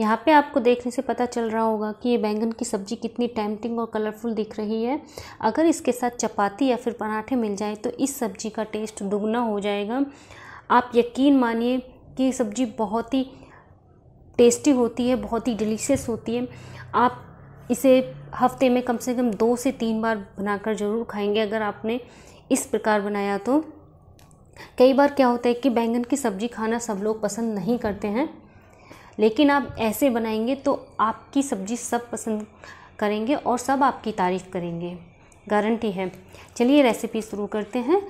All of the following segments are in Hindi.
यहाँ पे आपको देखने से पता चल रहा होगा कि ये बैंगन की सब्ज़ी कितनी टैमटिंग और कलरफुल दिख रही है अगर इसके साथ चपाती या फिर पराठे मिल जाए तो इस सब्ज़ी का टेस्ट दुगना हो जाएगा आप यकीन मानिए कि ये सब्ज़ी बहुत ही टेस्टी होती है बहुत ही डिलीशियस होती है आप इसे हफ्ते में कम से कम दो से तीन बार बनाकर ज़रूर खाएंगे अगर आपने इस प्रकार बनाया तो कई बार क्या होता है कि बैंगन की सब्ज़ी खाना सब लोग पसंद नहीं करते हैं लेकिन आप ऐसे बनाएंगे तो आपकी सब्ज़ी सब पसंद करेंगे और सब आपकी तारीफ़ करेंगे गारंटी है चलिए रेसिपी शुरू करते हैं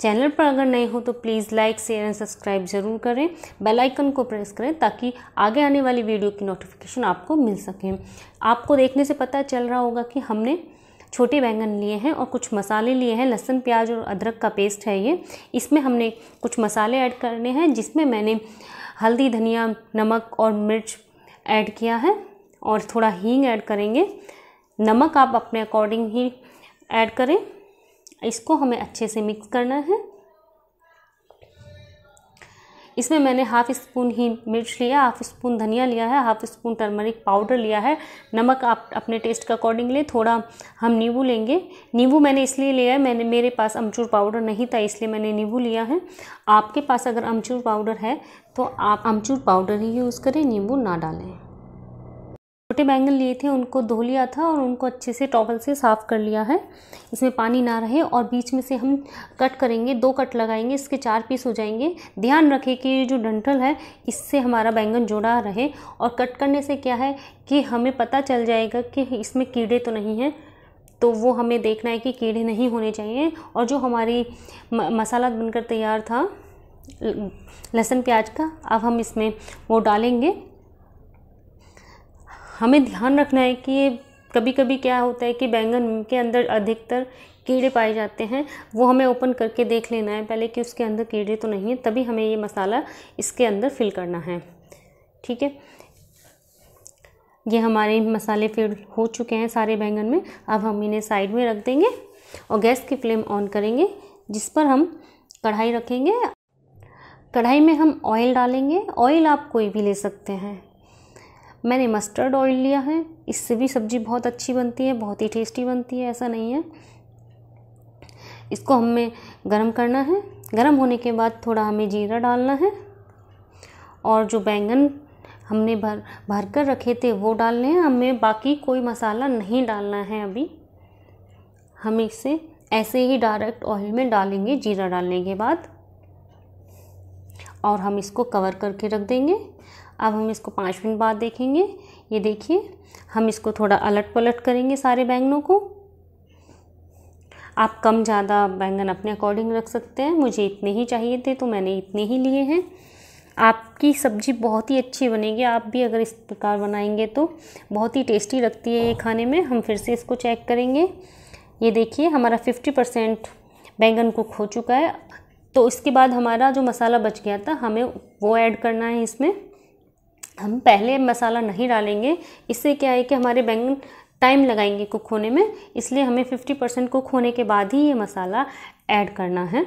चैनल पर अगर नए हो तो please like share and subscribe ज़रूर करें बेल आइकन को प्रेस करें ताकि आगे आने वाली वीडियो की नोटिफिकेशन आपको मिल सके आपको देखने से पता चल रहा होगा कि हमने छोटे बैंगन लिए हैं और कुछ मसाले लिए हैं लहसुन प्याज और अदरक का पेस्ट है ये इसमें हमने कुछ मसाले ऐड करने हैं जिसमें मैंने हल्दी धनिया नमक और मिर्च ऐड किया है और थोड़ा हींग ऐड करेंगे नमक आप अपने अकॉर्डिंग ही ऐड करें इसको हमें अच्छे से मिक्स करना है इसमें मैंने हाफ़ स्पून ही मिर्च लिया हाफ़ स्पून धनिया लिया है हाफ़ स्पून टर्मरिक पाउडर लिया है नमक आप अपने टेस्ट के अकॉर्डिंग लें थोड़ा हम नींबू लेंगे नींबू मैंने इसलिए लिया है मैंने मेरे पास अमचूर पाउडर नहीं था इसलिए मैंने नींबू लिया है आपके पास अगर अमचूर पाउडर है तो आप अमचूर पाउडर ही यूज़ करें नींबू ना डालें छोटे बैंगन लिए थे उनको धो लिया था और उनको अच्छे से टॉवल से साफ़ कर लिया है इसमें पानी ना रहे और बीच में से हम कट करेंगे दो कट लगाएंगे इसके चार पीस हो जाएंगे ध्यान रखें कि ये जो डंठल है इससे हमारा बैंगन जुड़ा रहे और कट करने से क्या है कि हमें पता चल जाएगा कि इसमें कीड़े तो नहीं हैं तो वो हमें देखना है कि कीड़े नहीं होने चाहिए और जो हमारी मसाला बनकर तैयार था लहसुन प्याज का अब हम इसमें वो डालेंगे हमें ध्यान रखना है कि ये कभी कभी क्या होता है कि बैंगन के अंदर अधिकतर कीड़े पाए जाते हैं वो हमें ओपन करके देख लेना है पहले कि उसके अंदर कीड़े तो नहीं है तभी हमें ये मसाला इसके अंदर फिल करना है ठीक है ये हमारे मसाले फिल हो चुके हैं सारे बैंगन में अब हम इन्हें साइड में रख देंगे और गैस की फ्लेम ऑन करेंगे जिस पर हम कढ़ाई रखेंगे कढ़ाई में हम ऑयल डालेंगे ऑयल आप कोई भी ले सकते हैं मैंने मस्टर्ड ऑयल लिया है इससे भी सब्ज़ी बहुत अच्छी बनती है बहुत ही टेस्टी बनती है ऐसा नहीं है इसको हमें गरम करना है गरम होने के बाद थोड़ा हमें जीरा डालना है और जो बैंगन हमने भर भर कर रखे थे वो डालने हैं हमें बाकी कोई मसाला नहीं डालना है अभी हम इसे ऐसे ही डायरेक्ट ऑयल में डालेंगे जीरा डालने के बाद और हम इसको कवर करके रख देंगे अब हम इसको पाँच मिनट बाद देखेंगे ये देखिए हम इसको थोड़ा अलट पलट करेंगे सारे बैंगनों को आप कम ज़्यादा बैंगन अपने अकॉर्डिंग रख सकते हैं मुझे इतने ही चाहिए थे तो मैंने इतने ही लिए हैं आपकी सब्ज़ी बहुत ही अच्छी बनेगी आप भी अगर इस प्रकार बनाएंगे तो बहुत ही टेस्टी लगती है ये खाने में हम फिर से इसको चेक करेंगे ये देखिए हमारा फिफ्टी परसेंट बैंगन कुक हो चुका है तो इसके बाद हमारा जो मसाला बच गया था हमें वो ऐड करना है इसमें हम पहले मसाला नहीं डालेंगे इससे क्या है कि हमारे बैंगन टाइम लगाएंगे कुक होने में इसलिए हमें 50 परसेंट कुक होने के बाद ही ये मसाला ऐड करना है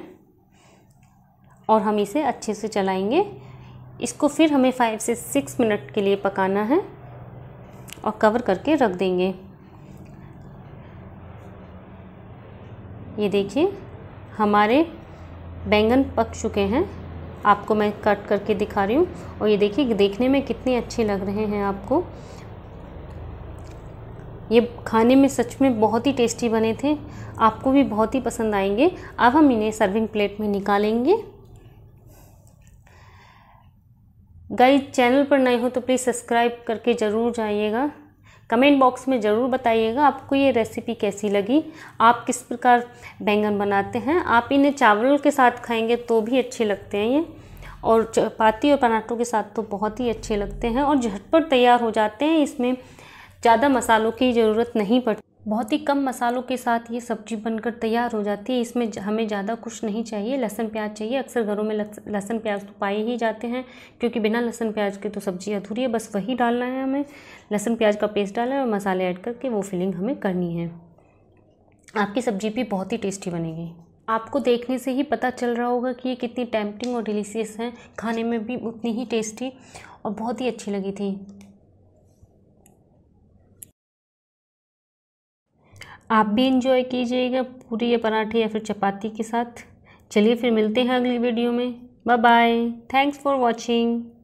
और हम इसे अच्छे से चलाएंगे इसको फिर हमें फाइव से सिक्स मिनट के लिए पकाना है और कवर करके रख देंगे ये देखिए हमारे बैंगन पक चुके हैं आपको मैं कट करके दिखा रही हूँ और ये देखिए देखने में कितने अच्छे लग रहे हैं आपको ये खाने में सच में बहुत ही टेस्टी बने थे आपको भी बहुत ही पसंद आएंगे अब हम इन्हें सर्विंग प्लेट में निकालेंगे गाइस चैनल पर नए हो तो प्लीज़ सब्सक्राइब करके ज़रूर जाइएगा कमेंट बॉक्स में ज़रूर बताइएगा आपको ये रेसिपी कैसी लगी आप किस प्रकार बैंगन बनाते हैं आप इन्हें चावल के साथ खाएंगे तो भी अच्छे लगते हैं ये और चपाती और पराठों के साथ तो बहुत ही अच्छे लगते हैं और झटपट तैयार हो जाते हैं इसमें ज़्यादा मसालों की ज़रूरत नहीं पड़ती बहुत ही कम मसालों के साथ ये सब्जी बनकर तैयार हो जाती है इसमें हमें ज़्यादा कुछ नहीं चाहिए लहसुन प्याज चाहिए अक्सर घरों में लहसुन प्याज तो पाए ही जाते हैं क्योंकि बिना लहसुन प्याज के तो सब्ज़ी अधूरी है बस वही डालना है हमें लहसुन प्याज का पेस्ट डालना है और मसाले ऐड करके वो फिलिंग हमें करनी है आपकी सब्ज़ी भी बहुत ही टेस्टी बनेगी आपको देखने से ही पता चल रहा होगा कि ये कितनी टैम्पटिंग और डिलीशियस हैं खाने में भी उतनी ही टेस्टी और बहुत ही अच्छी लगी थी आप भी इंजॉय कीजिएगा पूरी या पराठे या फिर चपाती के साथ चलिए फिर मिलते हैं अगली वीडियो में bye bye thanks for watching